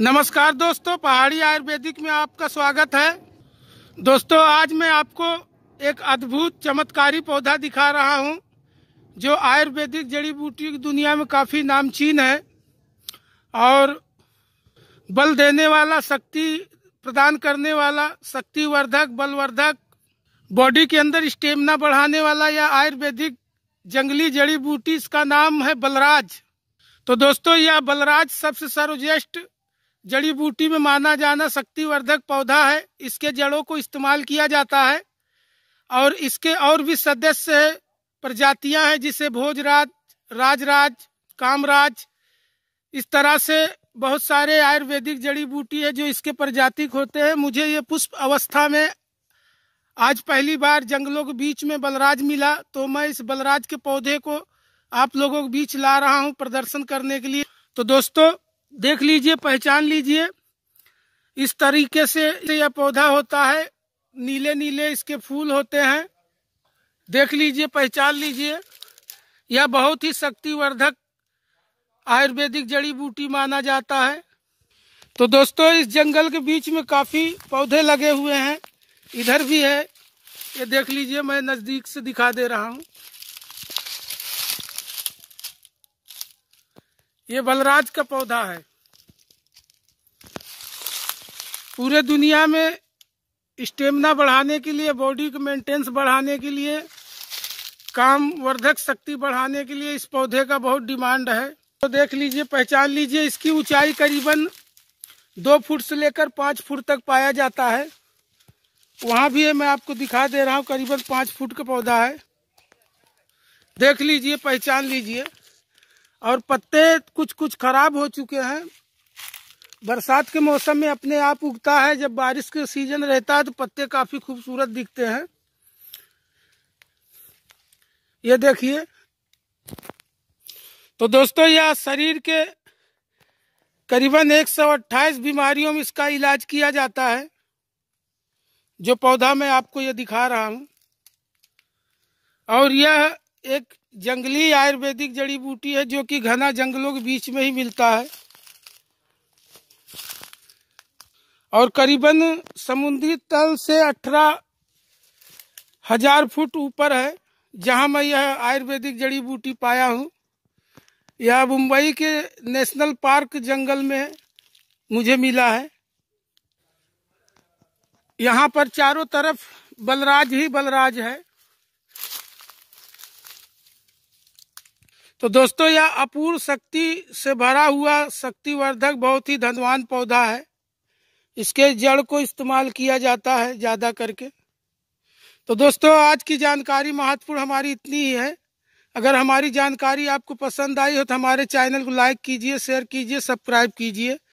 नमस्कार दोस्तों पहाड़ी आयुर्वेदिक में आपका स्वागत है दोस्तों आज मैं आपको एक अद्भुत चमत्कारी पौधा दिखा रहा हूं जो आयुर्वेदिक जड़ी बूटी की दुनिया में काफ़ी नामचीन है और बल देने वाला शक्ति प्रदान करने वाला शक्तिवर्धक बलवर्धक बॉडी के अंदर स्टेमिना बढ़ाने वाला या आयुर्वेदिक जंगली जड़ी बूटी इसका नाम है बलराज तो दोस्तों यह बलराज सबसे सर्वज्येष्ठ जड़ी बूटी में माना जाना शक्तिवर्धक पौधा है इसके जड़ों को इस्तेमाल किया जाता है और इसके और भी सदस्य प्रजातियां हैं जिसे भोजराज राजराज कामराज इस तरह से बहुत सारे आयुर्वेदिक जड़ी बूटी है जो इसके प्रजातिक होते हैं मुझे ये पुष्प अवस्था में आज पहली बार जंगलों के बीच में बलराज मिला तो मैं इस बलराज के पौधे को आप लोगों के बीच ला रहा हूँ प्रदर्शन करने के लिए तो दोस्तों देख लीजिए पहचान लीजिए इस तरीके से यह पौधा होता है नीले नीले इसके फूल होते हैं देख लीजिए पहचान लीजिए यह बहुत ही शक्तिवर्धक आयुर्वेदिक जड़ी बूटी माना जाता है तो दोस्तों इस जंगल के बीच में काफ़ी पौधे लगे हुए हैं इधर भी है ये देख लीजिए मैं नज़दीक से दिखा दे रहा हूँ ये बलराज का पौधा है पूरे दुनिया में स्टेमिना बढ़ाने के लिए बॉडी को मेंटेनेंस बढ़ाने के लिए काम वर्धक शक्ति बढ़ाने के लिए इस पौधे का बहुत डिमांड है तो देख लीजिए पहचान लीजिए इसकी ऊंचाई करीबन दो फुट से लेकर पाँच फुट तक पाया जाता है वहाँ भी है मैं आपको दिखा दे रहा हूँ करीबन पाँच फुट का पौधा है देख लीजिए पहचान लीजिए और पत्ते कुछ कुछ खराब हो चुके हैं बरसात के मौसम में अपने आप उगता है जब बारिश के सीजन रहता है तो पत्ते काफी खूबसूरत दिखते हैं ये देखिए तो दोस्तों यह शरीर के करीबन 128 बीमारियों में इसका इलाज किया जाता है जो पौधा मैं आपको ये दिखा रहा हूं और यह एक जंगली आयुर्वेदिक जड़ी बूटी है जो कि घना जंगलों के बीच में ही मिलता है और करीबन समुद्री तल से अठारह हजार फुट ऊपर है जहां मैं यह आयुर्वेदिक जड़ी बूटी पाया हूं यह मुंबई के नेशनल पार्क जंगल में मुझे मिला है यहाँ पर चारों तरफ बलराज ही बलराज है तो दोस्तों यह अपूर्व शक्ति से भरा हुआ शक्तिवर्धक बहुत ही धनवान पौधा है इसके जड़ को इस्तेमाल किया जाता है ज़्यादा करके तो दोस्तों आज की जानकारी महत्वपूर्ण हमारी इतनी ही है अगर हमारी जानकारी आपको पसंद आई हो तो हमारे चैनल को लाइक कीजिए शेयर कीजिए सब्सक्राइब कीजिए